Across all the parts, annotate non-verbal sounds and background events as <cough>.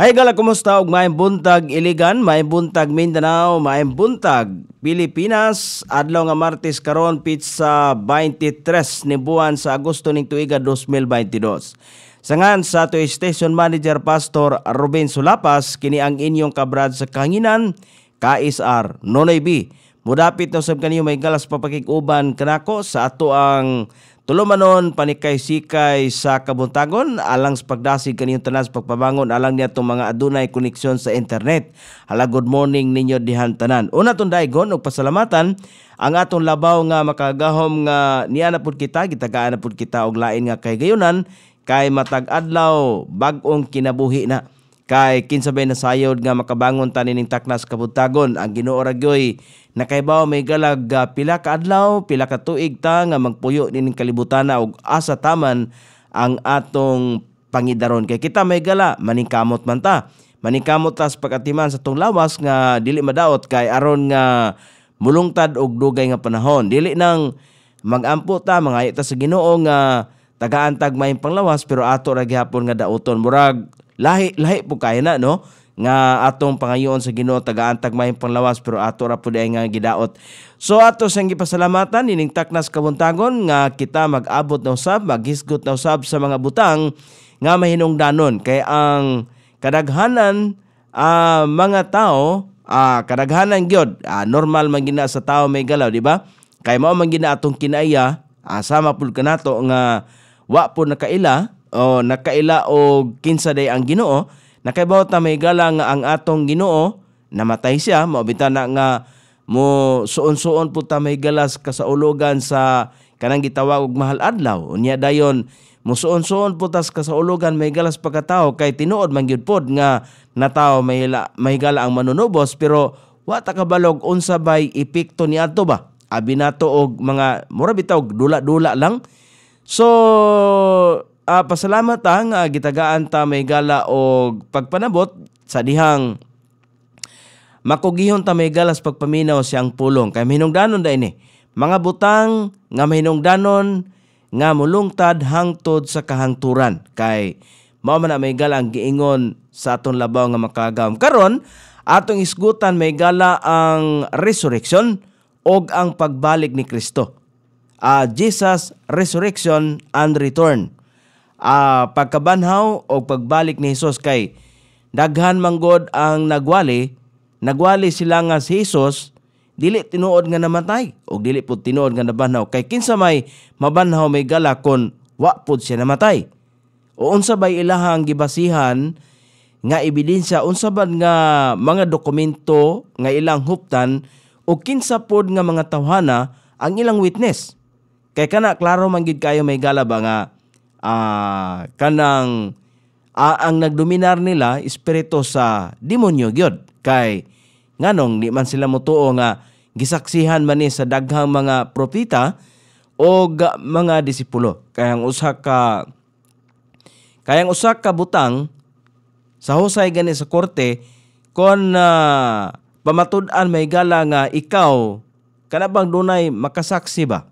Ay gala kumusta og maayong buntag Iligan, maayong buntag Mindanao, maayong buntag Pilipinas. Adlaw nga Martes karon pizza 23 ni buwan sa Agosto ning tuiga 2022. Sa ngan sa ato Station Manager Pastor Ruben Sulapas kini ang inyong kabrad sa kanginan KSR Nonoy B. Mudapit na no, sab kaniyo may galas papakig-uban kanako sa ato ang Tulumanon panikay-sikay sa kabuntagon alang sa pagdasig kaniyong tanan pagpabangon alang niya itong mga adunay koneksyon sa internet. Hala good morning ninyo dihan tanan. Una tong daigon og pasalamatan ang atong labaw nga makagahom nga niya na pud kita, gitagaan na kita og lain nga kay gayunan kay matag adlaw bag-ong kinabuhi na kay kinsabay na sayod nga makabangon tanin ning taknas kabuntagon ang Ginoo ra Nakaibaw may galag ah, pila ka adlaw, pila ka tuig ta nga magpuyo nining kalibutan og asa taman ang atong pangidaron kay kita may gala maningkamot man ta. Maningkamot tas pagatiman sa tong lawas nga dili madaot kay aron nga mulungtad og dugay nga panahon. Dili nang magampo ta mga ta sa Ginoo nga tagaantag may panglawas pero ato ra gihapon nga daoton murag lahi lahi po kay na no nga atong pangayoon sa Ginoo tagaantag mayong panglawas pero ato ra pud nga gidaot. So ato sang gipasalamatan ining taknas kabuntagon nga kita mag-abot na usab, maghisgot na usab sa mga butang nga mahinungdanon kay ang kadaghanan uh, mga tao uh, kadaghanan gyud uh, normal man gina sa tao may galaw di ba? Kay mao man gina atong kinaiya uh, sama pud kanato nga wa po nakaila o nakaila o kinsa day ang Ginoo Nakahibaw ta may gala nga ang atong Ginoo namatay siya maobitan na nga mo suon-suon po ta may galas kasaulogan sa kanang gitawag og mahal adlaw unya dayon mo suon-suon po tas kasaulogan may galas pagkatao kay tinuod man gyud pod nga natao may la, may gala ang manunubos pero wa ta kabalog unsa bay epekto ni ato ba abi nato og mga mura bitaw dula-dula lang so uh, pasalamat ta ah, nga gitagaan ta may gala og pagpanabot sa dihang makugihon ta may galas pagpaminaw siyang pulong kay mahinungdanon da ni mga butang nga mahinungdanon nga mulungtad hangtod sa kahangturan kay mao man may gala ang giingon sa atong labaw nga makagam karon atong isgutan may gala ang resurrection og ang pagbalik ni Kristo. Uh, Jesus resurrection and return uh, pagkabanhaw o pagbalik ni Hesus kay daghan manggod ang nagwali nagwali sila nga si Hesus dili tinuod nga namatay o dili pud tinuod nga nabanhaw kay kinsa may mabanhaw may gala kon wa pud siya namatay o unsa bay ilahang gibasihan nga ebidensya unsa ba nga mga dokumento nga ilang huptan o kinsa pod nga mga tawhana ang ilang witness kay kana klaro man gid kayo may gala ba nga uh, kanang uh, ang nagdominar nila espiritu sa demonyo gyud kay nganong di man sila motuo nga gisaksihan man ni sa daghang mga propita o mga disipulo kay ang usa ka kay ang usa ka butang sa husay gani sa korte kon uh, pamatud-an may gala nga ikaw kanabang dunay makasaksi ba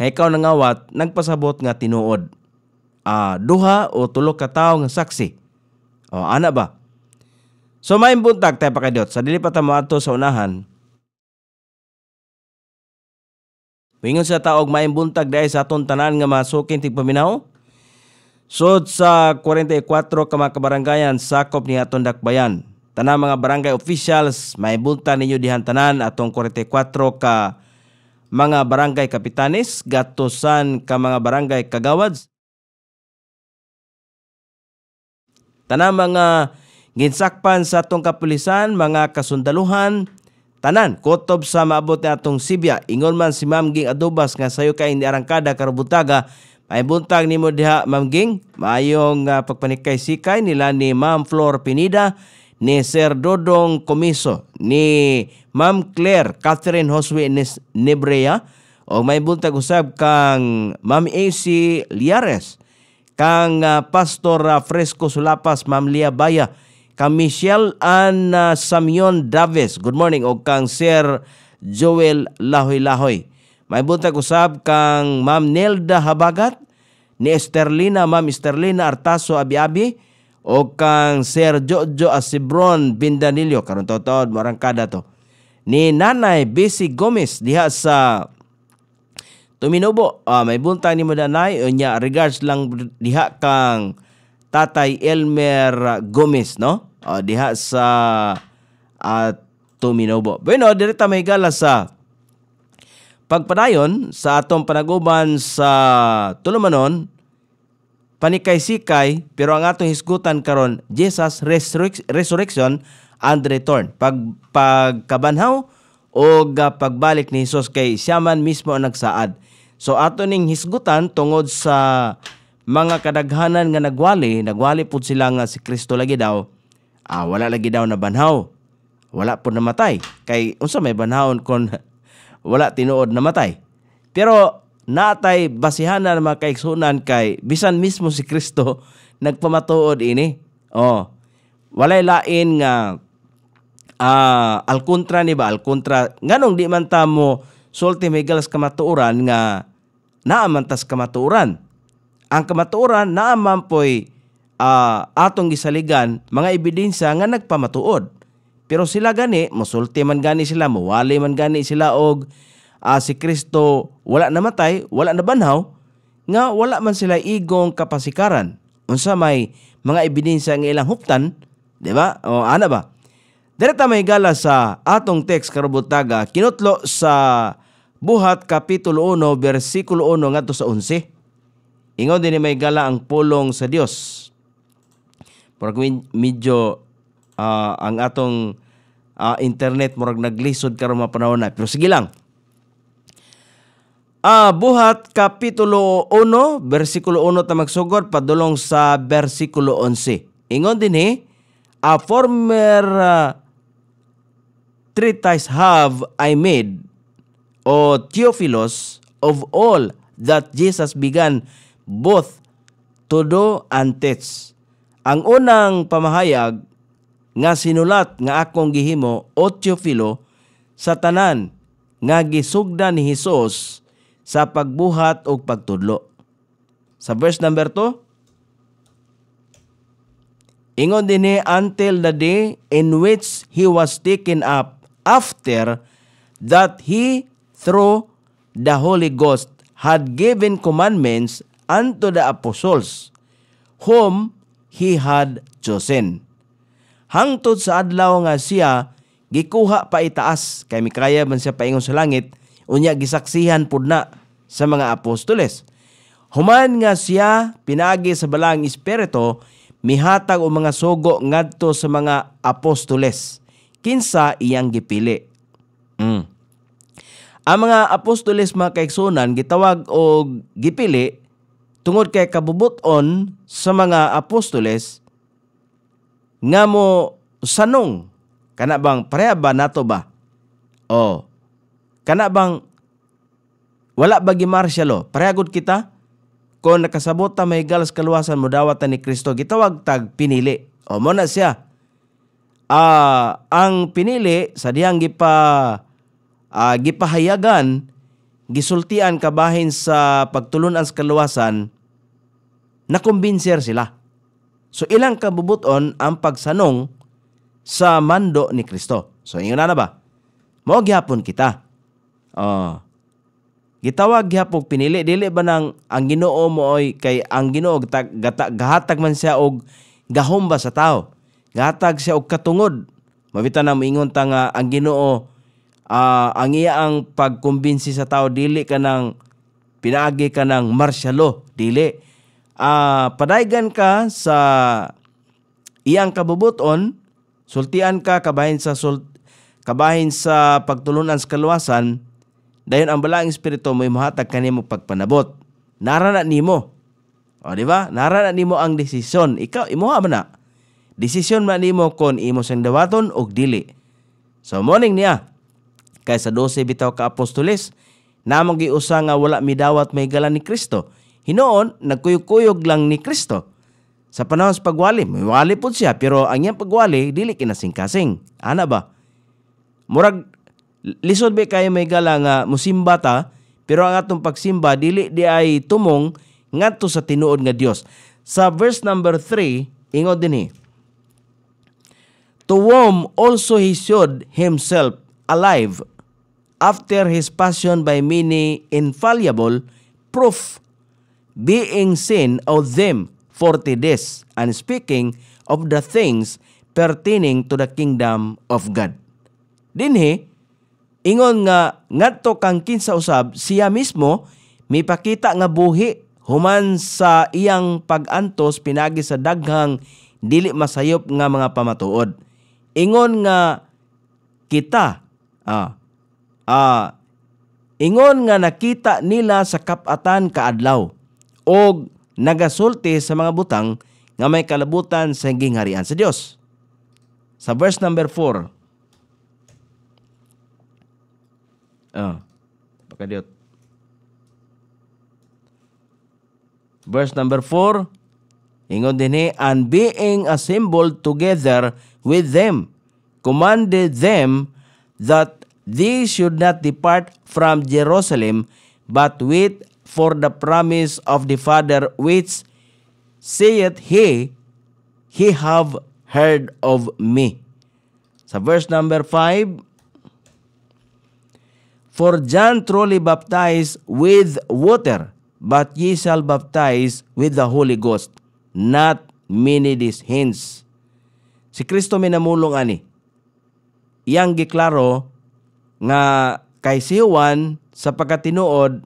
nga ikaw nangawat nagpasabot nga tinuod. Ah, duha o tulo ka tawo nga saksi. O ana ba? So may buntag tay pa kadot sa dili pa ta moadto sa unahan. Wingon sa taog may buntag dahil sa aton tanan nga masukin paminaw. So sa 44 e ka mga kabarangayan sakop ni aton dakbayan. Tanang mga barangay officials, may buntag ninyo dihan tanan atong 44 e ka mga barangay kapitanes gatosan ka mga barangay kagawad. tanang mga ginsakpan sa atong kapulisan, mga kasundaluhan, tanan, kotob sa maabot ni atong Sibya, ingon man si Ma'am Ging Adubas nga sayo kay ni Arangkada Karubutaga, may buntag ni mo diha Ma'am Ging, maayong uh, pagpanikay sikay nila ni Ma'am Flor Pinida, ni Sir Dodong Komiso ni Ma'am Claire Catherine Josue Nebrea, o may buntag usab kang Ma'am AC Liares, kang ah, Pastor ah, Fresco Sulapas, Ma'am Lia Baya, kang Michelle Ann uh, Samion Davis, good morning, o kang Sir Joel Lahoy-Lahoy. May buntag usab kang Ma'am Nelda Habagat, ni Esterlina, Ma'am Esterlina Artaso Abi-Abi, o kang Sir Jojo Asibron Bindanillo karon totod marangkada to ni Nanay Bisi Gomez diha sa Tuminobo uh, may buntang ni mo Nanay unya regards lang diha kang Tatay Elmer Gomez no uh, diha sa at uh, Tuminobo bueno direkta may gala sa pagpadayon sa atong panaguban sa Tulumanon panikay-sikay pero ang atong hisgutan karon Jesus resurrection and return. Pag pagkabanhaw o pagbalik ni Hesus kay siya man mismo ang nagsaad. So ato ning hisgutan tungod sa mga kadaghanan nga nagwali, nagwali pud sila nga si Kristo lagi daw. Ah, wala lagi daw na banhaw. Wala pud namatay. Kay unsa may banhaw kon <laughs> wala tinuod namatay. Pero natay basihan na mga kaiksunan kay bisan mismo si Kristo <laughs> nagpamatuod ini. Oh. Walay lain nga uh, ah, alkontra ni ba alkontra nganong di man ta mo sulti migalas kamatuoran nga naamantas kamatuoran. Ang kamatuoran naaman po'y uh, atong gisaligan mga ebidensya nga nagpamatuod. Pero sila gani, musulti man gani sila, mawali man gani sila og uh, si Kristo wala namatay, wala nabanhaw, nga wala man sila igong kapasikaran. Unsa may mga ebidensya nga ilang huptan, di ba? O ana ba? Direkta may gala sa atong text karubutaga kinutlo sa Buhat Kapitulo 1, versikulo 1 ngadto sa 11. Ingon din may gala ang pulong sa Dios. Murag medyo uh, ang atong uh, internet murag naglisod karon mga panahon na. Pero sige lang. Ah, buhat kapitulo 1, versikulo 1 ta magsugod padulong sa versikulo 11. Ingon din he, a former uh, treatise have I made, O Theophilus, of all that Jesus began both to do and teach. Ang unang pamahayag nga sinulat nga akong gihimo o Theophilo sa tanan nga gisugdan ni Hesus sa pagbuhat o pagtudlo. Sa verse number 2, Ingon din until the day in which he was taken up after that he through the Holy Ghost had given commandments unto the apostles whom he had chosen. Hangtod sa adlaw nga siya gikuha pa itaas kay mikaya man siya paingon sa langit unya gisaksihan pud na sa mga apostoles. Human nga siya pinagi sa balang espirito mihatag o mga sugo ngadto sa mga apostoles. Kinsa iyang gipili. Mm. Ang mga apostoles mga kaiksunan gitawag og gipili tungod kay kabubuton sa mga apostoles nga mo sanong kana bang pareha ba nato ba? O kana bang wala bagi martial law. kita, kung nakasabot ta may galas kaluwasan mo dawatan ni Kristo, gitawag tag pinili. O mo na siya. Ah, ang pinili sa diyang gipa ah, gipahayagan gisultian kabahin sa pagtulunan sa kaluwasan nakumbinser sila. So ilang kabubuton ang pagsanong sa mando ni Kristo. So ingon na, na ba? Mo gyapon kita. Oh. Gitawag gyapon pinili dili ba nang ang Ginoo mo oy kay ang Ginoo gata, gahatag man siya og gahomba sa tao. Gahatag siya og katungod. Mabita na moingon ta nga ang Ginoo uh, ang iya ang pagkumbinsi sa tao dili ka nang pinaagi ka nang marsyalo dili. Uh, padaygan ka sa iyang kabubuton sultian ka kabahin sa sult, kabahin sa pagtulunan sa kaluwasan Dayon ang balaang espiritu mo'y mahatag kanimo pagpanabot. Nara nimo. O di ba? Nara nimo ang desisyon. Ikaw imuha ba na. Desisyon man nimo kon imo sang dawaton og dili. So morning niya kay sa 12 bitaw ka apostoles namang giusa nga wala midawat may galan ni Kristo. Hinoon nagkuyog-kuyog lang ni Kristo. Sa panahon sa pagwali, may wali po siya pero ang iyang pagwali dili kinasing-kasing. Ana ba? Murag lisod ba kayo may gala nga musimba ta, pero ang atong pagsimba, dili di ay tumong ngadto sa tinuod nga Dios. Sa verse number 3, ingod din eh. To whom also he showed himself alive after his passion by many infallible proof being seen of them 40 days and speaking of the things pertaining to the kingdom of God. Dinhi, Ingon nga ngadto kang kinsa usab siya mismo mipakita nga buhi human sa iyang pagantos pinagi sa daghang dili masayop nga mga pamatuod. Ingon nga kita ah, ah, ingon nga nakita nila sa kapatan kaadlaw o nagasulti sa mga butang nga may kalabutan sa harian sa Dios. Sa verse number 4, Oh. Pakai diode. Verse number 4. Ingon din he, And being assembled together with them, commanded them that they should not depart from Jerusalem, but wait for the promise of the Father which saith he, He have heard of me. Sa verse number 5, For John truly baptized with water, but ye shall baptize with the Holy Ghost, not many days hence. Si Kristo minamulong ani. Iyang giklaro nga kay si Juan sa pagkatinuod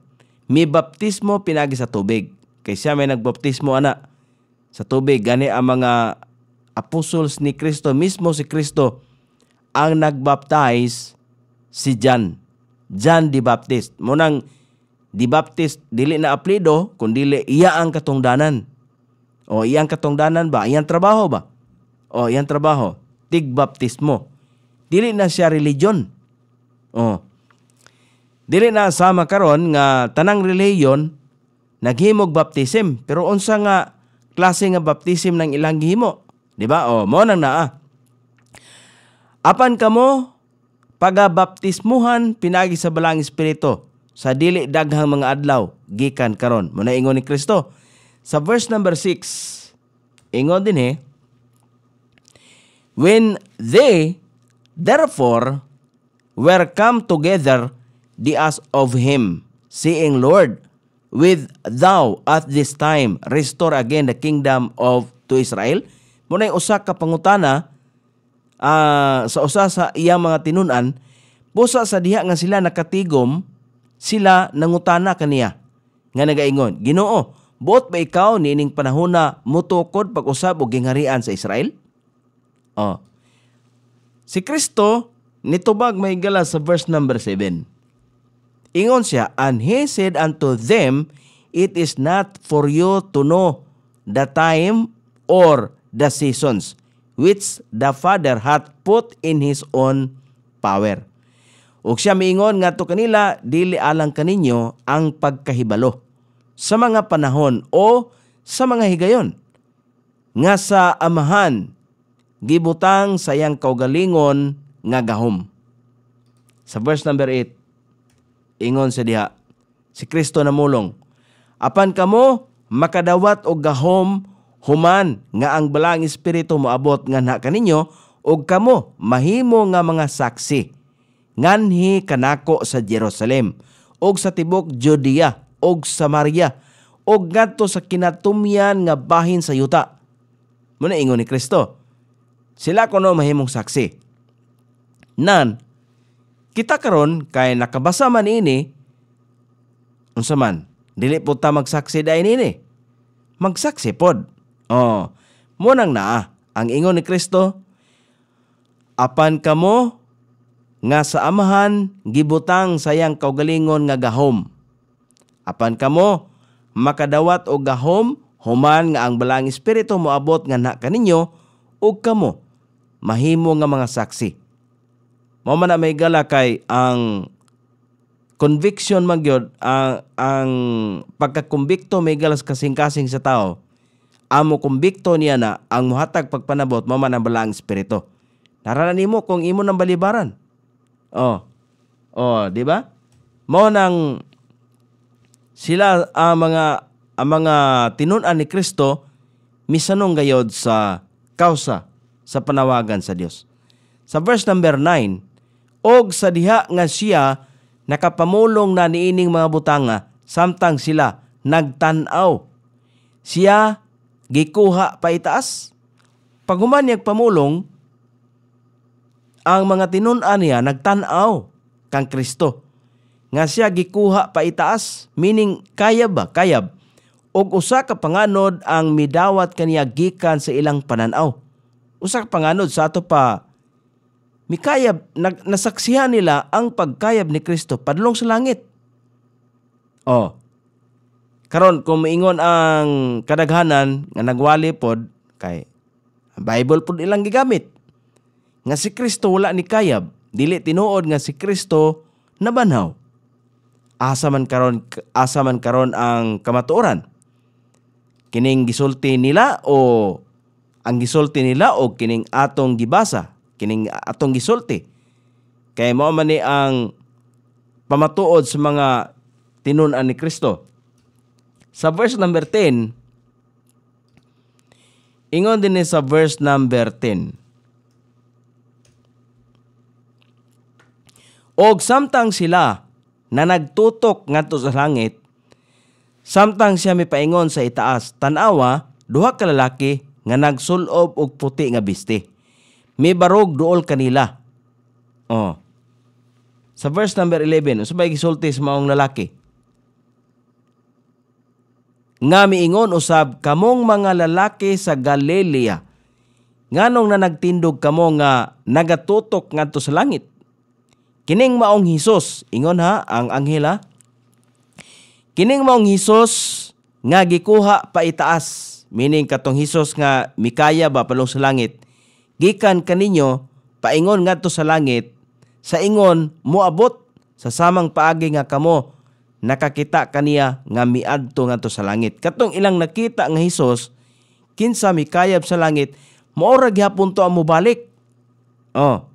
mi baptismo pinagi sa tubig. Kay siya may nagbaptismo ana sa tubig gani ang mga apostles ni Kristo mismo si Kristo ang nagbaptize si John. John the Baptist. Munang the Baptist dili na aplido kundi iya ang katungdanan. O ang katungdanan ba? Iyang trabaho ba? O iyang trabaho. Tigbaptismo. Dili na siya religion. O. Dili na sama karon nga tanang religion naghimog baptism pero unsa nga klase nga baptism ng ilang gihimo? Di ba? O, mo nang naa. Apan kamo pagabaptismuhan pinagi sa balang espiritu sa dili daghang mga adlaw gikan karon mo ingon ni Kristo sa verse number 6 ingon din he when they therefore were come together the us of him saying lord with thou at this time restore again the kingdom of to Israel mo usa ka pangutana uh, sa usa sa iyang mga tinunan, busa sa diha nga sila nakatigom, sila nangutana kaniya. Nga nagaingon, Ginoo, buot ba ikaw nining panahon na mutukod pag-usab og gingharian sa Israel? Oh. Si Kristo nitubag may gala sa verse number 7. Ingon siya, and he said unto them, it is not for you to know the time or the seasons which the Father hath put in His own power. Ug siya miingon nga to kanila, dili alang kaninyo ang pagkahibalo sa mga panahon o sa mga higayon. Nga sa amahan, gibutang sayang kaugalingon nga gahom. Sa verse number 8, ingon sa diha, si Kristo namulong, Apan kamo, makadawat og gahom human nga ang balang espiritu moabot nga na kaninyo ug kamo mahimo nga mga saksi nganhi kanako sa Jerusalem ug sa tibok Judea ug Samaria ug ngadto sa kinatumyan nga bahin sa yuta muna ingon ni Kristo sila kono mahimong saksi nan kita karon kay nakabasa man ini unsa man dili po ta magsaksi dai nini magsaksi pod Oh, munang na ang ingon ni Kristo, apan kamo nga sa amahan gibutang sayang kaugalingon nga gahom. Apan kamo makadawat og gahom human nga ang balang espiritu moabot nga na kaninyo ug kamo mahimo nga mga saksi. Mo man may gala kay ang conviction man gyud ang ang pagkakumbikto may galas kasing-kasing sa tao amo kumbikto niya na ang muhatag pagpanabot mamanambala ang espiritu. Naranan nimo kung imo ng balibaran. Oh. Oh, di ba? Mo nang sila ang uh, mga ang mga tinun-an ni Kristo misanong gayod sa kausa sa panawagan sa Dios. Sa verse number 9, og sa diha nga siya nakapamulong na niining mga butanga samtang sila nagtan-aw. Siya gikuha pa itaas. Paghuman niyag pamulong, ang mga tinun tinunan niya nagtanaw kang Kristo. Nga siya gikuha pa itaas, meaning kaya ba, kayab. Og usa ka panganod ang midawat kaniya gikan sa ilang pananaw. Usa ka panganod sa ato pa mikayab nag, nasaksihan nila ang pagkayab ni Kristo padlong sa langit. Oh, karon kung miingon ang kadaghanan nga nagwali pod kay Bible pod ilang gigamit. Nga si Kristo wala ni kayab, dili tinuod nga si Kristo nabanhaw. Asa man karon asa man karon ang kamatuoran. Kining gisulti nila o ang gisulti nila o kining atong gibasa, kining atong gisulti. Kay mao man ni ang pamatuod sa mga tinun-an ni Kristo sa verse number 10, ingon din sa verse number 10. Og samtang sila na nagtutok ngadto sa langit, samtang siya mipaingon sa itaas, tanawa, duha ka lalaki nga nagsulob og puti nga biste. May barog duol kanila. Oh. Sa verse number 11, usabay gisulti sa maong lalaki. Nga miingon usab kamong mga lalaki sa Galilea nganong na nagtindog kamo nga nagatutok ngadto sa langit. Kining maong Hesus, ingon ha ang anghela. Kining maong Hesus nga gikuha pa itaas, meaning katong Hesus nga mikaya ba palong sa langit. Gikan kaninyo paingon ngadto sa langit sa ingon moabot sa samang paagi nga kamo nakakita kaniya nga miadto ngadto sa langit. Katong ilang nakita nga Hesus kinsa mikayab sa langit, maora gihapon to ang mubalik. Oh.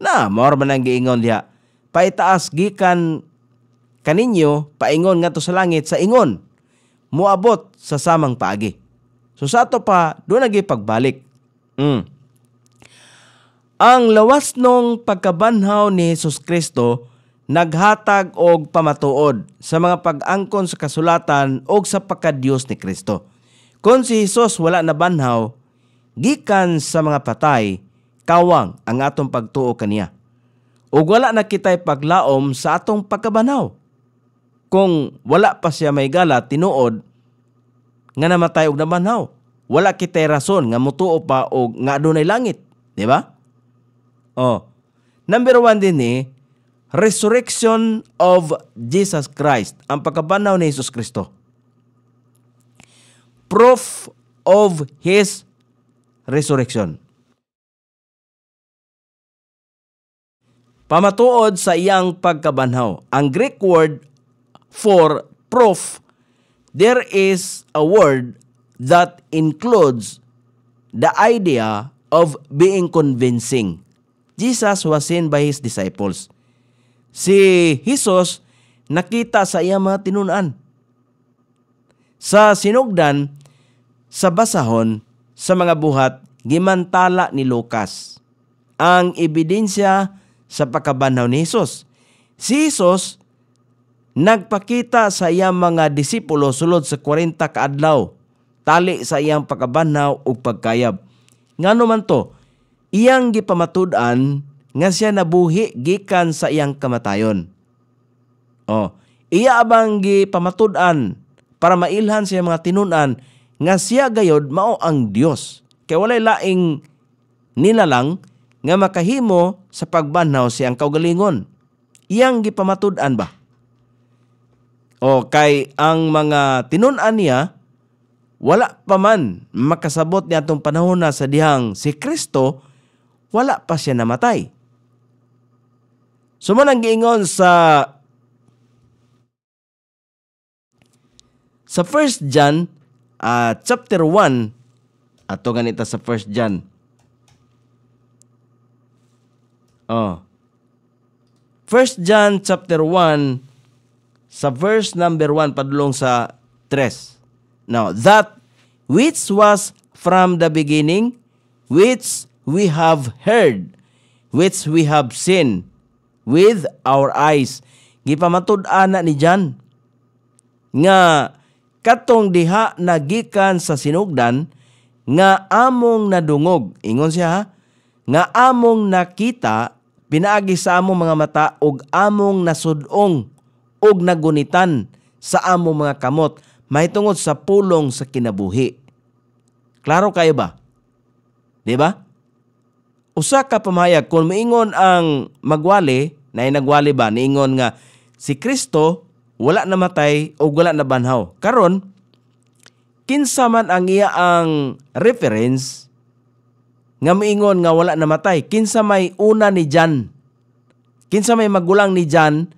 Na, maora man ang giingon diha. Paitaas gikan kaninyo paingon ngadto sa langit sa ingon muabot sa samang paagi. So sa ato pa, doon nagi pagbalik. Mm. Ang lawas nung pagkabanhaw ni Jesus Kristo naghatag og pamatuod sa mga pag-angkon sa kasulatan og sa pagkadiyos ni Kristo. Kung si Hesus wala na banhaw, gikan sa mga patay, kawang ang atong pagtuo kaniya. Ug wala na kitay paglaom sa atong pagkabanaw. Kung wala pa siya may gala tinuod nga namatay og nabanhaw, wala kitay rason nga mutuo pa og nga adunay langit, di ba? Oh. Number one din eh, resurrection of Jesus Christ, ang pagkabanaw ni Jesus Kristo. Proof of His resurrection. Pamatuod sa iyang pagkabanhaw. Ang Greek word for proof, there is a word that includes the idea of being convincing. Jesus was seen by His disciples Si Jesus nakita sa iya mga tinunan. Sa sinugdan, sa basahon, sa mga buhat, gimantala ni Lucas ang ebidensya sa pakabanhaw ni Jesus. Si Jesus nagpakita sa iyang mga disipulo sulod sa 40 kaadlaw tali sa iyang pakabanhaw ug pagkayab. Ngano man to, iyang gipamatudan nga siya nabuhi gikan sa iyang kamatayon. Oh, iya abang gipamatud-an para mailhan siya mga tinunan nga siya gayod mao ang Dios. Kay walay laing nilalang nga makahimo sa pagbanhaw siyang kaugalingon. Iyang gipamatud-an ba? O oh, kay ang mga tinunan niya wala pa man makasabot niya atong panahon na sa dihang si Kristo wala pa siya namatay. So mo nang giingon sa sa 1 John uh, chapter 1 ato ganita sa 1 John. Oh. 1 John chapter 1 sa verse number 1 padulong sa 3. Now, that which was from the beginning, which we have heard, which we have seen, with our eyes. Gipamatud-ana ni Jan nga katong diha nagikan sa sinugdan nga among nadungog. Ingon siya Nga among nakita pinaagi sa among mga mata og among nasudong og nagunitan sa among mga kamot mahitungod sa pulong sa kinabuhi. Klaro kayo ba? 'Di ba? Usa ka pamayag kung moingon ang magwali na inagwali ba niingon nga si Kristo wala namatay o wala nabanhaw. Karon kinsa man ang iya ang reference nga miingon nga wala namatay kinsa may una ni John kinsa may magulang ni Jan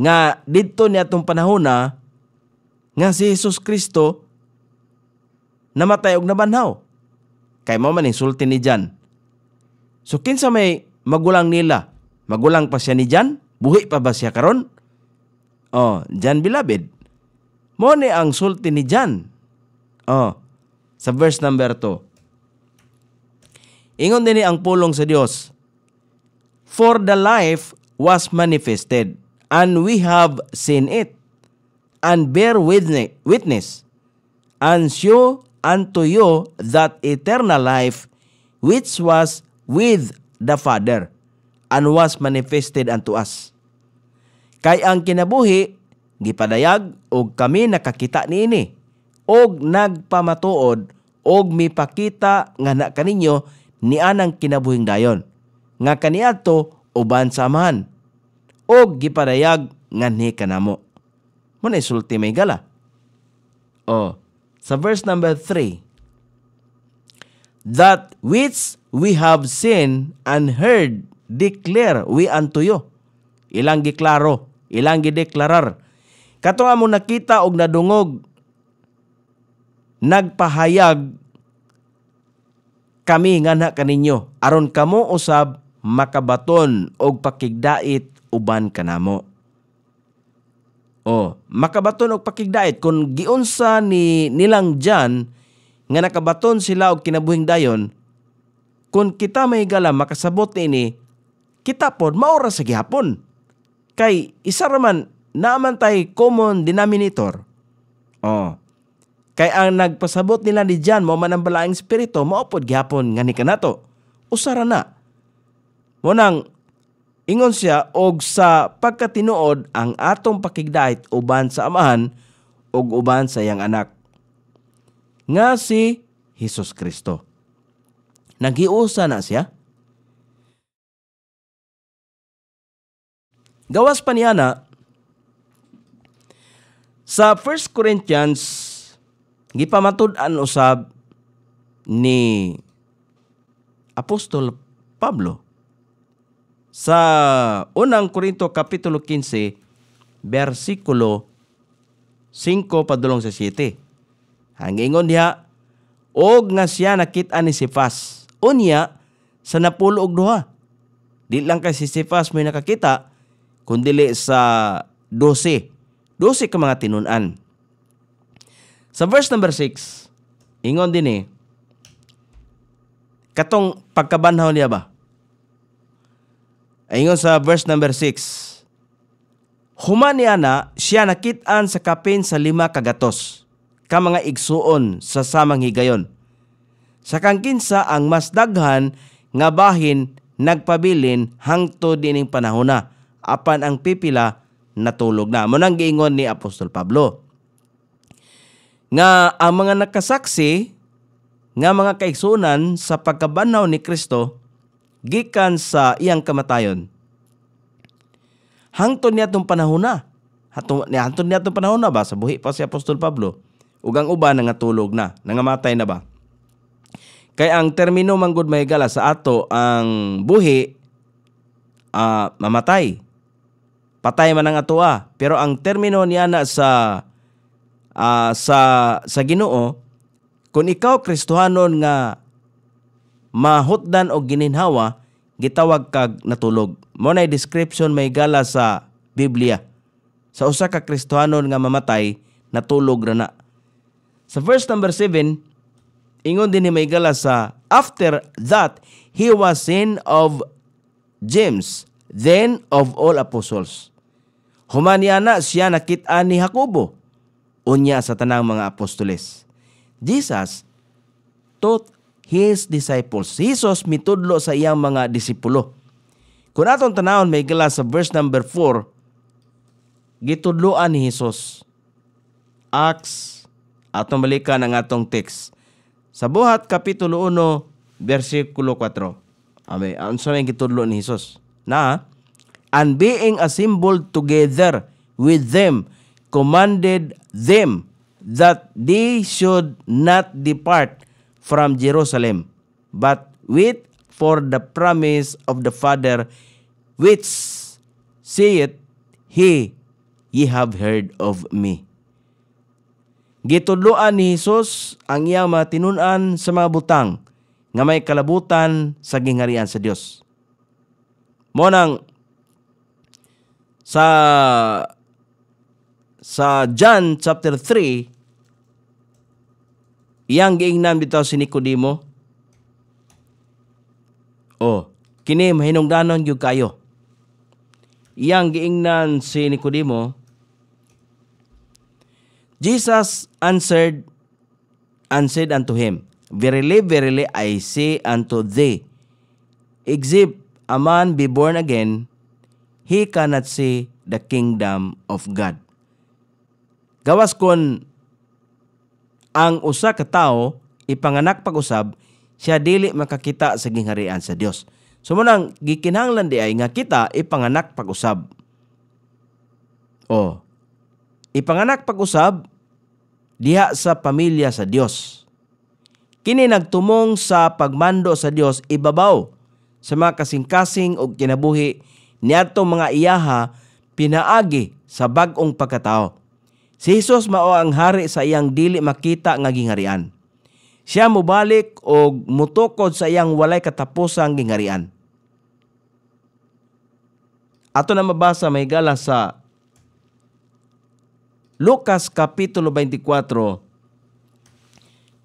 nga didto ni atong panahona nga si Jesus Kristo namatay og nabanhaw kay mo man insulti ni Jan. so kinsa may magulang nila Magulang pa siya ni Jan? Buhi pa ba siya karon? Oh, Jan Bilabid. Mo ni ang sulti ni Jan. Oh, sa verse number 2. Ingon din ang pulong sa Dios. For the life was manifested, and we have seen it, and bear witness, and show unto you that eternal life which was with the Father and was manifested unto us. Kay ang kinabuhi, gipadayag og kami nakakita niini og nagpamatuod og mipakita nga na kaninyo ni anang kinabuhing dayon nga kaniadto uban sa amahan og gipadayag nga ni kanamo mo na isulti may gala oh sa verse number 3 that which we have seen and heard declare we unto you. Ilang giklaro, ilang gideklarar. Kato nga mo nakita og nadungog, nagpahayag kami nga na kaninyo. aron kamo usab makabaton og pakigdait uban kanamo. Oh, makabaton og pakigdait kung giunsa ni nilang diyan nga nakabaton sila og kinabuhing dayon, kung kita may gala makasabot ini kita pod maura sa gihapon. Kay isa raman naman tay common denominator. Oh. Kay ang nagpasabot nila ni John mo man ang balaang espiritu maupod gihapon nga ni kanato. Usara na. Mo nang ingon siya og sa pagkatinuod ang atong pakigdait uban sa amahan og uban sa iyang anak. Nga si Hesus Kristo. Nagiusa na siya Gawas pa niya na, sa 1 Corinthians, gipamatud-an usab ni Apostol Pablo. Sa unang Korinto Kapitulo 15, versikulo 5 padulong sa 7. Hangingon niya, og nga siya nakita ni Sifas. Unya, sa napulo og duha. Di lang kay si Sifas may nakakita, kundili sa 12. 12 ka mga tinunan. Sa verse number 6, ingon din eh, katong pagkabanhaw niya ba? Ingon sa verse number 6, Human ni Ana, siya nakitaan sa kapin sa lima kagatos, ka mga igsuon sa samang higayon. Sa kangkinsa ang mas daghan nga bahin nagpabilin hangto dining panahona. na apan ang pipila natulog na. Mo nang giingon ni Apostol Pablo. Nga ang mga nakasaksi nga mga kaigsunan sa pagkabanaw ni Kristo gikan sa iyang kamatayon. Hangtod niya tong panahon na. Hatong, hangtod niya tong panahon na ba? Sa buhi pa si Apostol Pablo. Ugang uba nangatulog na, nangamatay na ba? Kay ang termino manggod may gala sa ato ang buhi uh, mamatay patay man ang atoa pero ang termino niya na sa uh, sa sa Ginoo kung ikaw Kristohanon nga mahutdan og gininhawa gitawag kag natulog mo na description may gala sa Biblia sa usa ka Kristohanon nga mamatay natulog ra na sa verse number 7 ingon din ni may gala sa after that he was sin of James then of all apostles Humani siya nakit-an ni Jacobo, unya sa tanang mga apostoles. Jesus taught His disciples. Jesus mitudlo sa iyang mga disipulo. Kung atong tanahon may gala sa verse number 4, gitudloan ni Jesus. Acts, atong balikan ang atong text. Sa buhat, Kapitulo 1, versikulo 4. Amen. Ang sa may gitudlo ni Jesus. Na, and being assembled together with them, commanded them that they should not depart from Jerusalem, but wait for the promise of the Father, which saith He, ye have heard of me. Gitudloan ni Jesus ang iyang matinunan sa mga butang nga may kalabutan sa gingharian sa Dios. Mo nang sa sa John chapter 3 iyang giingnan bitaw si Nicodemo oh kini mahinungdanon gyud kayo iyang giingnan si Nicodemo Jesus answered and said unto him Verily verily I say unto thee except a man be born again he cannot see the kingdom of God. Gawas kon ang usa ka tawo ipanganak pag-usab siya dili makakita sa gingharian sa Dios. So munang gikinahanglan di ay nga kita ipanganak pag-usab. Oh. Ipanganak pag-usab diha sa pamilya sa Dios. Kini nagtumong sa pagmando sa Dios ibabaw sa mga kasing-kasing og kinabuhi niadtong mga iyaha pinaagi sa bag-ong pagkatao. Si Jesus mao ang hari sa iyang dili makita nga gingarian. Siya mubalik og mutukod sa iyang walay katapusang gingarian. Ato na mabasa may gala sa Lucas Kapitulo 24,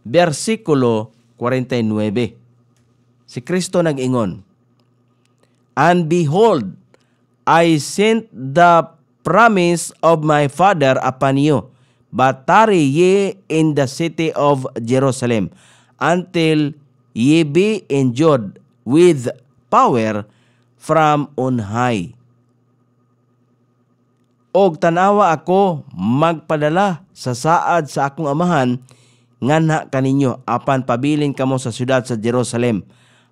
versikulo 49. Si Kristo nag-ingon, And behold, I sent the promise of my Father upon you, but tarry ye in the city of Jerusalem, until ye be endured with power from on high. Og tanawa ako magpadala sa saad sa akong amahan, ngana kaninyo apan pabilin kamo sa syudad sa Jerusalem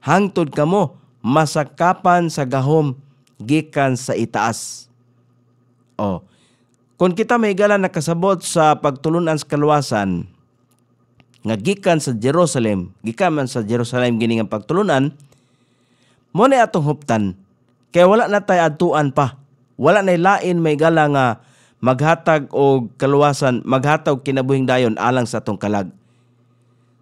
hangtod kamo masakapan sa gahom gikan sa itaas. Oh. Kung kita may gala nakasabot sa pagtulunan sa kaluwasan nga gikan sa Jerusalem, gikan man sa Jerusalem gini nga pagtulunan, mo ni atong huptan kay wala na tay adtuan pa. Wala na lain may gala nga maghatag og kaluwasan, maghatag kinabuhing dayon alang sa atong kalag.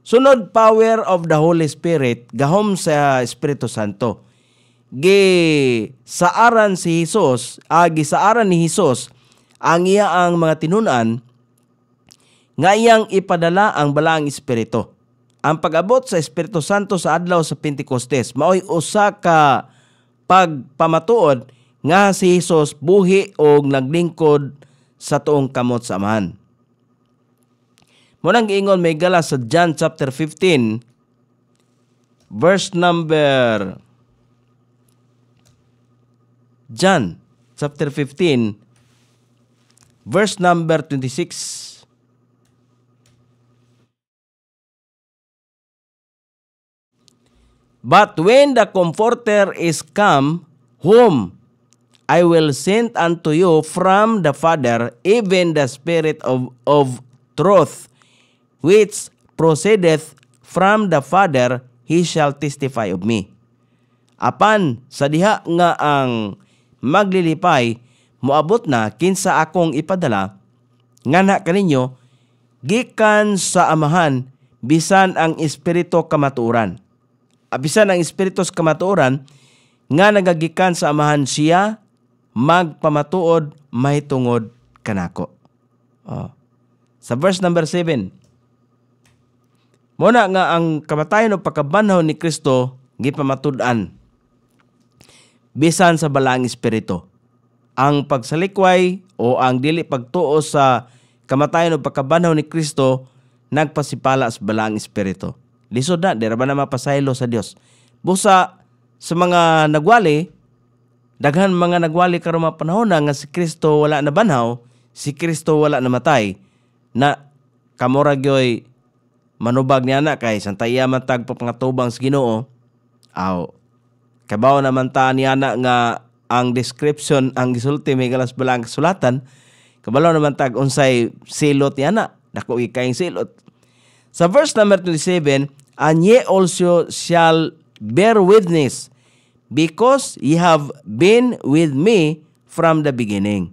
Sunod power of the Holy Spirit gahom sa Espiritu Santo gi saaran si Hesus, ah, saaran ni Hesus ang iya ang mga tinunan nga iyang ipadala ang balaang espiritu. Ang pagabot sa Espiritu Santo sa adlaw sa Pentecostes maoy usa ka pagpamatuod nga si Hesus buhi og naglingkod sa tuong kamot sa Amahan. Munang giingon may gala sa John chapter 15 verse number John chapter 15 verse number 26 But when the comforter is come whom I will send unto you from the Father even the spirit of of truth which proceedeth from the Father he shall testify of me apan sa diha nga ang maglilipay moabot na kinsa akong ipadala ngana kaninyo gikan sa amahan bisan ang espirito kamatuoran abisan ah, ang espiritus kamatuoran nga nagagikan sa amahan siya magpamatuod may tungod kanako oh. sa verse number 7 Muna nga ang kamatayon o pagkabanhaw ni Kristo gipamatud-an bisan sa balang espiritu. Ang pagsalikway o ang dili pagtuo sa kamatayon o pagkabanaw ni Kristo nagpasipala sa balang espiritu. Lisod na, dira ba na mapasaylo sa Dios. Busa sa mga nagwali, daghan mga nagwali karon mga panahon na nga si Kristo wala na banhaw, si Kristo wala namatay, na kamura gyoy manubag niya na kay santay man tag papangatubang sa Ginoo. Aw, Kabaw naman ta niya na nga ang description ang gisulti may galas balang sulatan. Kabalo naman tag unsay silot niya na. Naku, ikayang silot. Sa verse number 27, And ye also shall bear witness because ye have been with me from the beginning.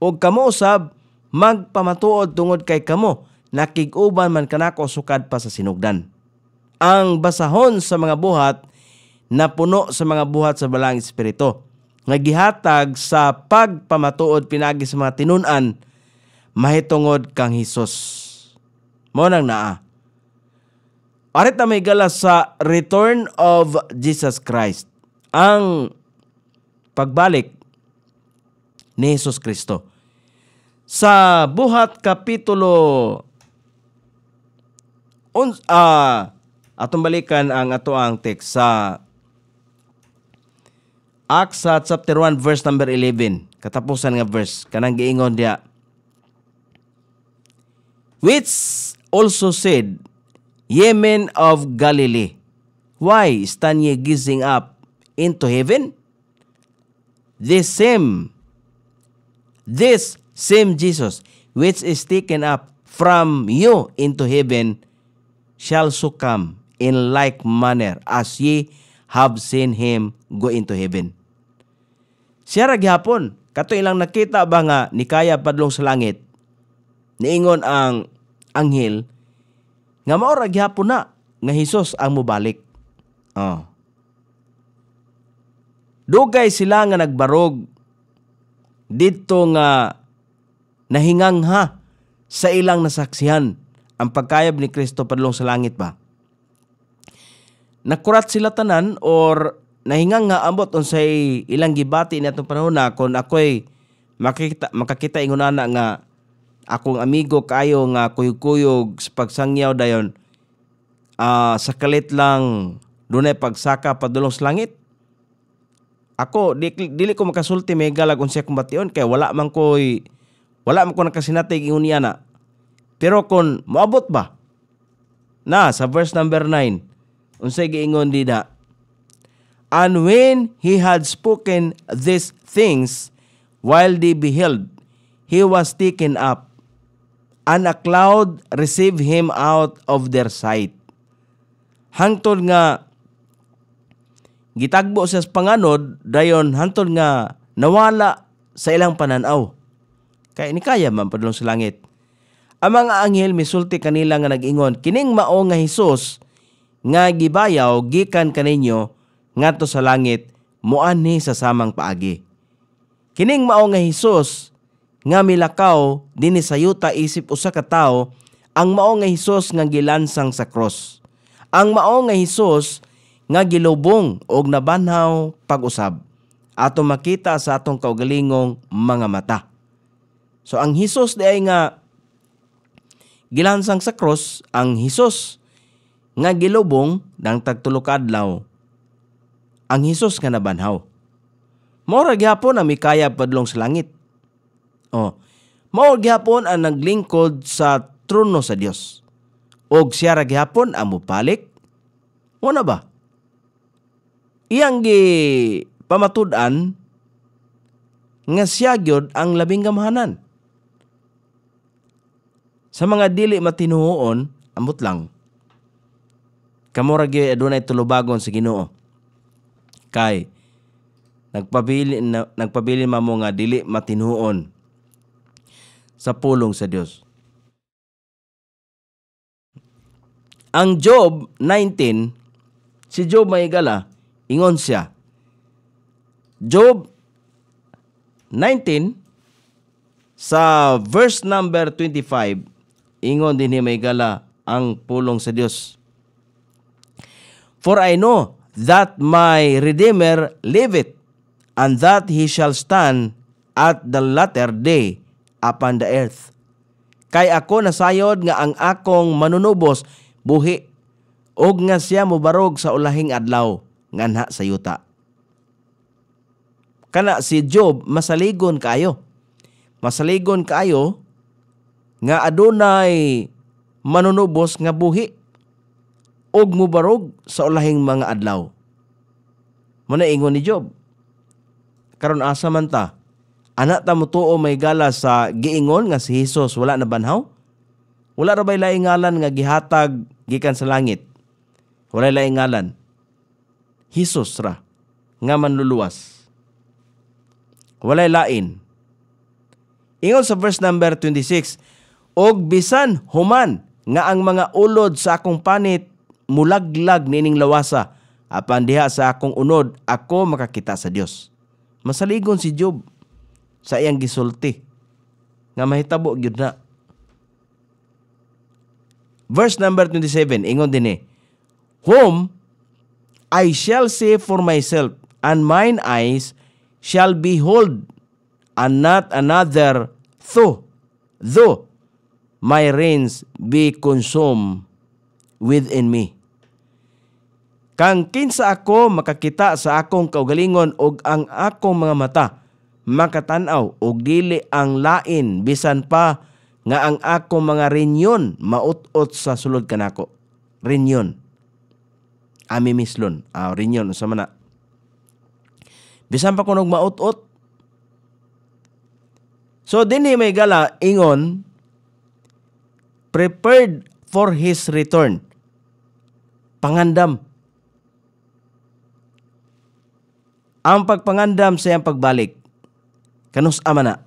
O kamo usab, magpamatuod tungod kay kamo, nakiguban man kanako sukad pa sa sinugdan. Ang basahon sa mga buhat, na puno sa mga buhat sa balang espiritu nga gihatag sa pagpamatuod pinagi sa mga tinunan mahitungod kang Hesus. Mo nang naa. Arit na may gala sa return of Jesus Christ. Ang pagbalik ni Jesus Kristo. Sa buhat kapitulo un, uh, atong balikan ang ato ang text sa Acts chapter 1 verse number 11. Katapusan nga verse. Kanang giingon dia. Which also said, Ye men of Galilee, why stand ye gazing up into heaven? The same, this same Jesus, which is taken up from you into heaven, shall so come in like manner as ye have seen him go into heaven. Siya ra gihapon, kato ilang nakita ba nga ni Kaya padlong sa langit. Niingon ang anghel nga mao ra gihapon na nga Hesus ang mobalik. Oh. Dugay sila nga nagbarog dito nga nahingangha sa ilang nasaksihan ang pagkayab ni Kristo padlong sa langit ba? Nakurat sila tanan or nahingang nga ambot unsay ilang gibati natong panahon na kon ako'y makita makakita ingon na nga akong amigo kayo nga kuyog-kuyog sa pagsangyaw dayon uh, kalit lang dunay pagsaka padulong sa langit ako di, dili ko makasulti may galag unsa akong bation kay wala man koy wala man ko nakasinati ingon niya na pero kon moabot ba na sa verse number 9 unsay giingon di da And when he had spoken these things, while they beheld, he was taken up, and a cloud received him out of their sight. Hangtod nga gitagbo sa panganod dayon hangtod nga nawala sa ilang pananaw. Kay ni kaya man padulong sa langit. Ang mga anghel misulti kanila nga nag-ingon, kining mao nga Hesus nga gibayaw gikan kaninyo ngadto sa langit muani sa samang paagi. Kining mao nga Hesus nga milakaw dinhi sa yuta isip usa ka tawo ang mao nga Hesus nga gilansang sa cross. Ang mao nga Hesus nga gilubong og nabanhaw pag-usab. Ato makita sa atong kaugalingong mga mata. So ang Hesus diay nga gilansang sa cross, ang Hesus nga gilubong ng tagtulok adlaw ang Hesus nga nabanhaw. Mora gyapon ang mikaya padlong sa langit. Oh, mao gyapon ang naglingkod sa trono sa Dios. Og siya ra gyapon ang mupalik. Wala ba? Iyang gi pamatudan nga siya gyud ang labing gamhanan. Sa mga dili matinuon, amot lang. Kamora gyud adunay tulubagon sa Ginoo kay nagpabili na, nagpabili man mo nga dili matinuon sa pulong sa Dios. Ang Job 19 si Job may gala ingon siya Job 19 sa verse number 25 ingon din may gala ang pulong sa Dios. For I know that my Redeemer liveth, and that he shall stand at the latter day upon the earth. Kay ako nasayod nga ang akong manunubos buhi og nga siya mubarog sa ulahing adlaw nganha sa yuta. Kana si Job masaligon kaayo. Masaligon kaayo nga adunay manunubos nga buhi og mubarog sa ulahing mga adlaw. Manaingon ni Job. Karon asa man ta? Ana ta mutuo may gala sa giingon nga si Hesus wala na banhaw? Wala ra bay laing ngalan nga gihatag gikan sa langit. Wala laing ngalan. Hesus ra nga manluluwas. Wala lain. Ingon sa verse number 26, Og bisan human nga ang mga ulod sa akong panit mulaglag nining lawasa apan diha sa akong unod ako makakita sa Dios. Masaligon si Job sa iyang gisulti nga mahitabo gyud na. Verse number 27 ingon dinhi. eh, Whom I shall see for myself and mine eyes shall behold and not another though though my reins be consumed within me. Kang kinsa ako makakita sa akong kaugalingon og ang akong mga mata makatanaw og dili ang lain bisan pa nga ang akong mga rinyon maut-ot sa sulod kanako. Rinyon. Ami mislon. Ah, rinyon sa mana. Bisan pa kunog maut-ot. So dinhi may gala ingon prepared for his return pangandam. Ang pagpangandam sa iyang pagbalik, kanus amana.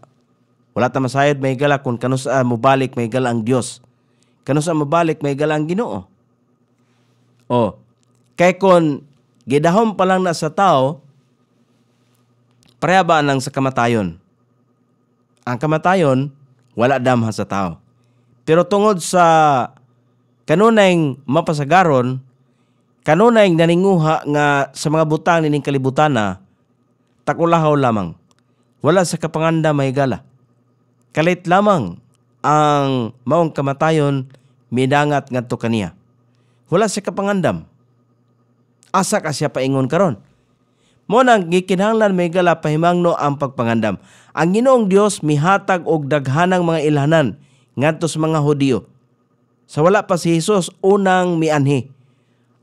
Wala ta masayod may gala kung kanus uh, mubalik may gala ang Dios. Kanus ang mubalik may gala ang Ginoo. O, kay kon gidahom pa lang na sa tao, pareha ba nang sa kamatayon? Ang kamatayon, wala damha sa tao. Pero tungod sa kanunay mapasagaron, Kanunay naninguha nga sa mga butang kalibutan na takulahaw lamang. Wala sa kapanganda may Kalit lamang ang maong kamatayon minangat to kaniya. Wala sa kapangandam. Asa ka siya paingon karon. Mo nang gikinahanglan may gala pahimangno ang pagpangandam. Ang Ginoong Dios mihatag og daghanang mga ilhanan ngadto sa mga Hudiyo. Sa wala pa si Hesus unang mianhi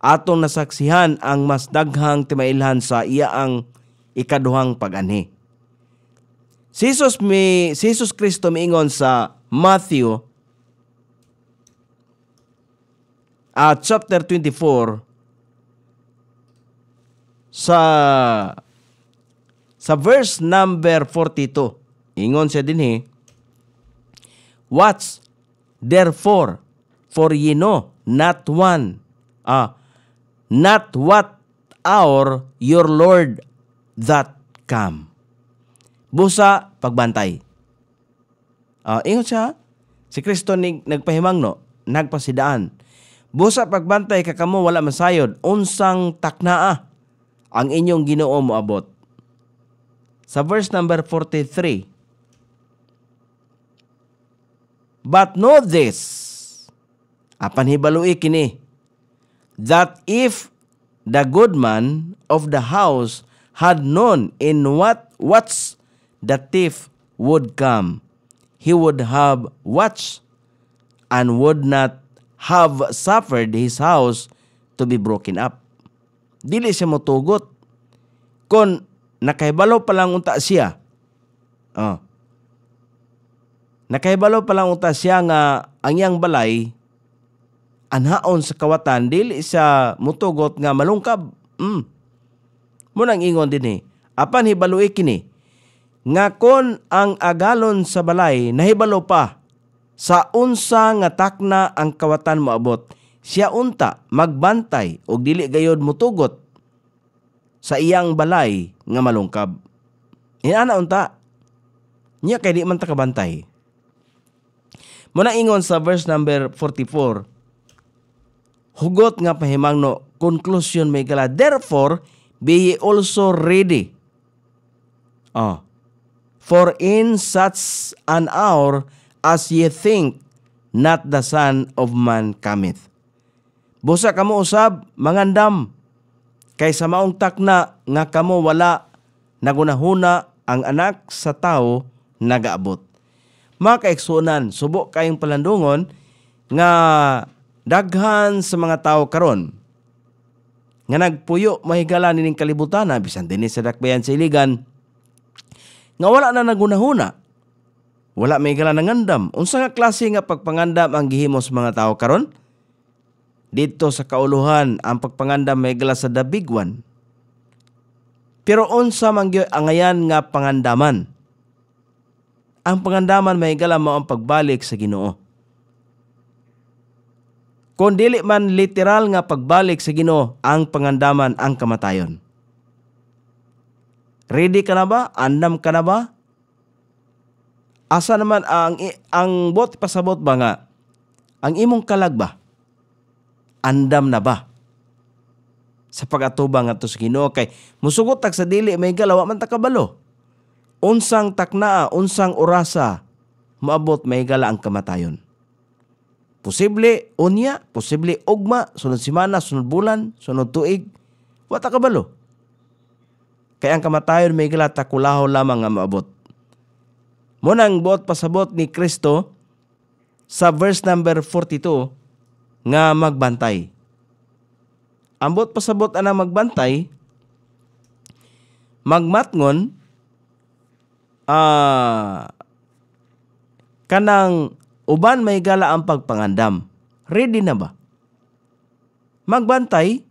aton nasaksihan ang mas daghang timailhan sa iyaang ikaduhang pagani. Si Jesus mi si Jesus Kristo miingon sa Matthew at uh, chapter 24 sa sa verse number 42. Ingon siya dinhi, eh, Watch therefore for ye know not one ah uh, not what hour your Lord that come. Busa, pagbantay. Uh, ah, ingot siya, si Kristo ni, nagpahimang no, nagpasidaan. Busa pagbantay kakamo wala masayod, unsang taknaa ang inyong ginoo moabot. Sa verse number 43, But know this, apan hibaloy kini, that if the good man of the house had known in what what's the thief would come, he would have watched and would not have suffered his house to be broken up. Dili siya motugot. Kon nakaibalo pa lang unta siya. Oh. Ah, nakaibalo pa lang unta siya nga ang iyang balay anhaon sa kawatan dil sa mutugot nga malungkab. Mm. Munang ingon din eh. Apan hibaluik kini. Nga kon ang agalon sa balay nahibalo pa sa unsa nga takna ang kawatan moabot siya unta magbantay og dili gayod mutugot sa iyang balay nga malungkab inana unta niya kay di man ta kabantay muna ingon sa verse number 44 hugot nga pahimangno conclusion may gala therefore be ye also ready oh for in such an hour as ye think not the son of man cometh busa kamo usab mangandam kaysa maong takna nga kamo wala nagunahuna ang anak sa tao nagaabot mga kaigsunan subo kayong palandungon nga Daghan sa mga tao karon nga nagpuyo mahigala nining kalibutan na ah, bisan dinhi sa dakbayan sa iligan nga wala na nagunahuna wala may gala ng andam unsa nga klase nga pagpangandam ang gihimo sa mga tao karon dito sa kauluhan ang pagpangandam may gala sa dabigwan pero unsa man gyud angayan nga pangandaman ang pangandaman may gala mao ang pagbalik sa Ginoo kung dili man literal nga pagbalik sa Ginoo ang pangandaman ang kamatayon. Ready ka na ba? Andam ka na ba? Asa naman ang ang bot pasabot ba nga? Ang imong kalag ba? Andam na ba? Sa pagatubang ato sa Ginoo kay musugot tak sa dili may galawa man ta kabalo. Unsang taknaa, unsang orasa, maabot may gala ang kamatayon. Posible unya, posible ugma, sunod simana, sunod bulan, sunod tuig. Wata kabalo. Kaya ang kamatayon may gilata kulaho lamang nga maabot. Munang buot pasabot ni Kristo sa verse number 42 nga magbantay. Ang buot pasabot ana magbantay, magmatngon, ah, uh, kanang Uban may gala ang pagpangandam. Ready na ba? Magbantay,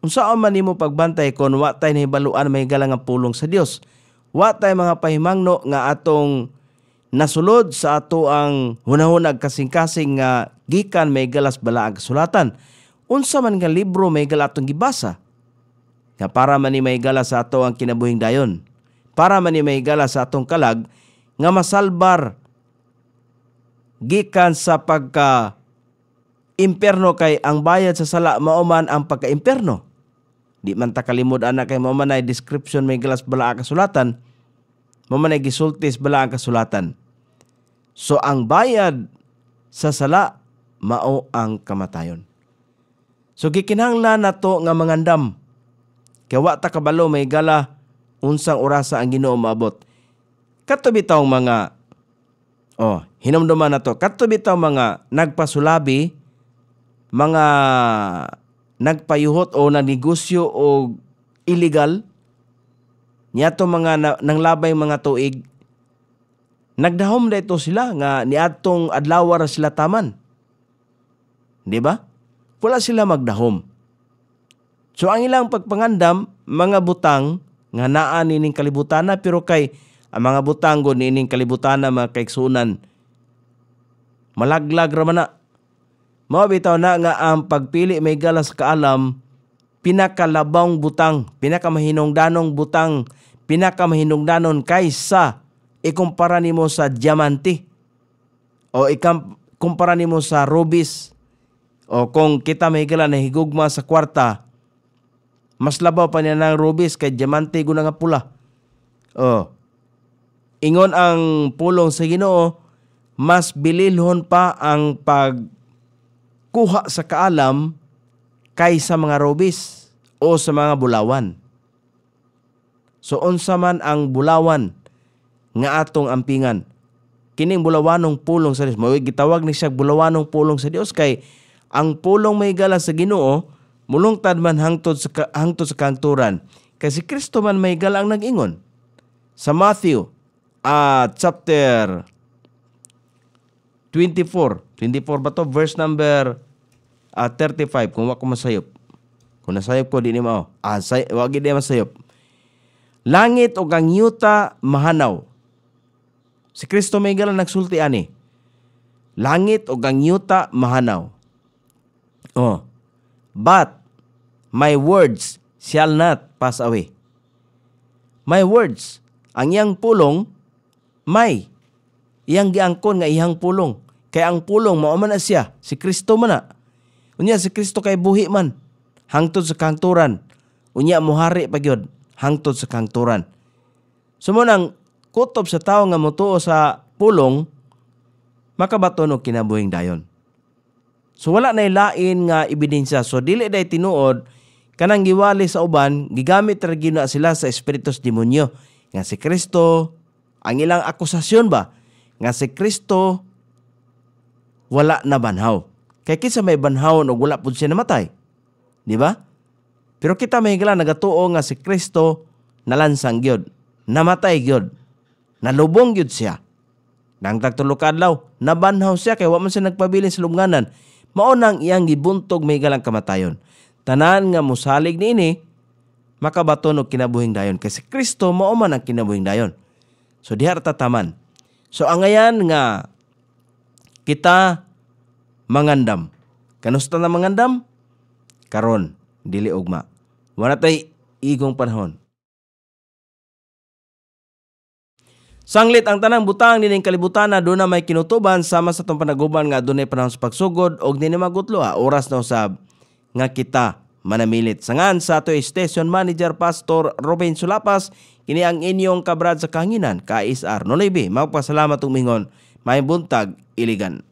unsaon man nimo pagbantay kon wa tay nahibaluan may gala nga pulong sa Dios. Wa tay mga pahimangno nga atong nasulod sa ato ang hunahunag kasing-kasing nga gikan may galas balaag sulatan. Unsa man nga libro may gala atong gibasa? Nga para man ni may gala sa ato ang kinabuhing dayon. Para man ni may gala sa atong kalag nga masalbar gikan sa pagka imperno kay ang bayad sa sala mao man ang pagka imperno di man ta kalimod ana kay mauman ay description may galas bala ang kasulatan mauman ay gisultis bala ang kasulatan so ang bayad sa sala mao ang kamatayon so gikinahanglan nato nga mangandam kay wa ta kabalo may gala unsang orasa ang Ginoo maabot katubitaw mga oh hinumduman nato kadto bitaw mga nagpasulabi mga nagpayuhot o nanegosyo o illegal to mga na, labay mga tuig nagdahom na ito sila nga niadtong adlaw ra sila taman di ba wala sila magdahom so ang ilang pagpangandam mga butang nga naa nining kalibutan na pero kay ang mga butang go nining kalibutan na mga kaiksunan malaglag ramana. Mao bitaw na nga ang pagpili may galas kaalam pinakalabang butang, pinakamahinungdanong butang, pinakamahinungdanon kaysa ikumpara nimo sa diamante o ikumpara nimo sa rubis o kung kita may gala na higugma sa kwarta mas labaw pa niya ng rubis kay diamante guna nga pula. Oh. Ingon ang pulong sa Ginoo, mas bililhon pa ang pagkuha sa kaalam kaysa mga robis o sa mga bulawan. So unsa man ang bulawan nga atong ampingan. Kining bulawanong pulong sa Dios. Mawag gitawag ni siya bulawanong pulong sa Dios kay ang pulong may gala sa Ginoo mulungtad man hangtod sa hangtod sa kanturan si Kristo man may galang nag-ingon sa Matthew uh, chapter 24. 24 ba to? Verse number uh, ah, 35. Kung wako masayop. Kung nasayop ko, di ni mao. Ah, say, wag di masayop. Langit o gangyuta mahanaw. Si Kristo may galang nagsulti ani. Langit o gangyuta mahanaw. Oh. But my words shall not pass away. My words, ang iyang pulong, may iyang giangkon nga iyang pulong Kay ang pulong mao man siya, si Kristo man na. Unya si Kristo kay buhi man hangtod sa kangturan. Unya muhari pa gyud hangtod sa kangturan. Sumo nang kutob sa tawo nga motuo sa pulong makabaton og kinabuhing dayon. So wala na lain nga ebidensya. So dili day tinuod kanang giwali sa uban gigamit ra gina sila sa espiritus demonyo nga si Kristo ang ilang akusasyon ba nga si Kristo wala na banhaw. Kaya kinsa may banhaw o wala pud siya namatay. Di ba? Pero kita may mahigala nagatuo nga si Kristo nalansang gyud, namatay gyud, nalubong gyud siya. Nang tagtulok adlaw, nabanhaw siya kay wa man siya nagpabilin sa lubnganan. Mao nang iyang gibuntog may galang kamatayon. Tanan nga musalig niini makabaton og kinabuhing dayon kay si Kristo mao man ang kinabuhing dayon. So diha taman. So angayan nga kita mangandam. Kanusta na mangandam? Karon, dili ugma. Wala tay igong panahon. Sanglit ang tanang butang dining kalibutan na doon na may kinutuban sama sa itong panaguban nga doon ay panahon sa pagsugod o dini ha ah, oras na usab nga kita manamilit. Sangan sa ato Station Manager Pastor Robin Sulapas kini ang inyong kabrad sa kanginan ka SR 09. Magpasalamat tumingon. mingon may buntag iligan.